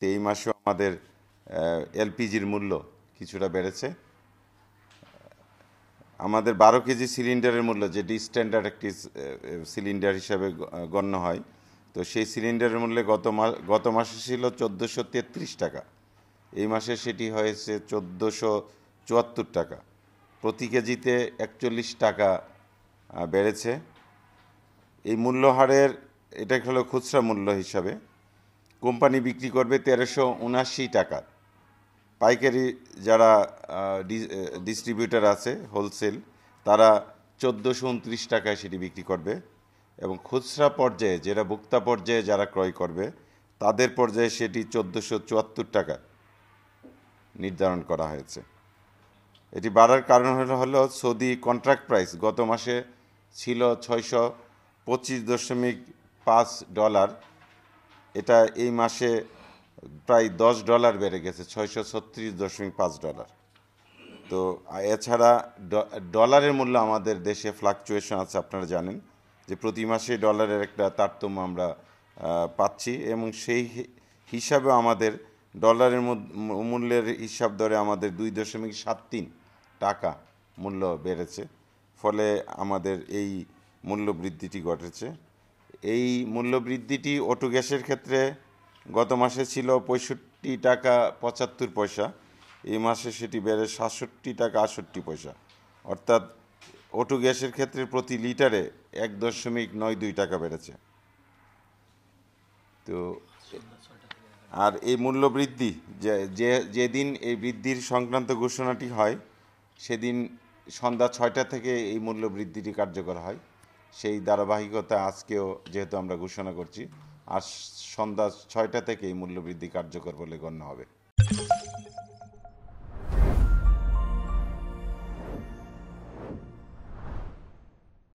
তেই এই মাসেও আমাদের এলপিজির মূল্য কিছুটা বেড়েছে আমাদের বারো কেজি সিলিন্ডারের মূল্য যে স্ট্যান্ডার্ড একটি সিলিন্ডার হিসাবে গণ্য হয় তো সেই সিলিন্ডারের মূল্যে গত মা গত মাসে ছিল চোদ্দোশো তেত্রিশ টাকা এই মাসে সেটি হয়েছে চোদ্দোশো চুয়াত্তর টাকা প্রতি কেজিতে একচল্লিশ টাকা বেড়েছে এই মূল্যহারের এটা হলো খুচরা মূল্য হিসাবে কোম্পানি বিক্রি করবে তেরোশো উনাশি টাকা পাইকারি যারা ডিস্ট্রিবিউটার আছে হোলসেল তারা চোদ্দোশো উনত্রিশ টাকায় সেটি বিক্রি করবে এবং খুচরা পর্যায়ে যারা ভোক্তা পর্যায়ে যারা ক্রয় করবে তাদের পর্যায়ে সেটি চোদ্দোশো চুয়াত্তর টাকা নির্ধারণ করা হয়েছে এটি বাড়ার কারণ হলো সৌদি কন্ট্রাক্ট প্রাইস গত মাসে ছিল ছয়শো পঁচিশ দশমিক পাঁচ ডলার এটা এই মাসে প্রায় দশ ডলার বেড়ে গেছে ছয়শো ছত্রিশ দশমিক পাঁচ ডলার তো এছাড়া ডলারের মূল্য আমাদের দেশে ফ্লাকচুয়েশন আছে আপনারা জানেন যে প্রতি মাসে ডলারের একটা তারতম্য আমরা পাচ্ছি এবং সেই হিসাবে আমাদের ডলারের মূল্যের হিসাব ধরে আমাদের দুই দশমিক সাত তিন টাকা মূল্য বেড়েছে ফলে আমাদের এই মূল্য বৃদ্ধিটি ঘটেছে এই মূল্যবৃদ্ধিটি অটো গ্যাসের ক্ষেত্রে গত মাসে ছিল পঁয়ষট্টি টাকা পঁচাত্তর পয়সা এই মাসে সেটি বেড়ে সাতষট্টি টাকা আটষট্টি পয়সা অর্থাৎ অটো গ্যাসের ক্ষেত্রে প্রতি লিটারে এক দশমিক নয় দুই টাকা বেড়েছে তো আর এই মূল্য বৃদ্ধি যে যে যেদিন এই বৃদ্ধির সংক্রান্ত ঘোষণাটি হয় সেদিন সন্ধ্যা ছয়টা থেকে এই মূল্য বৃদ্ধিটি কার্যকর হয় সেই ধারাবাহিকতা আজকেও যেহেতু আমরা ঘোষণা করছি আর সন্ধ্যা ছয়টা থেকেই মূল্যবৃদ্ধি কার্যকর বলে গণ্য হবে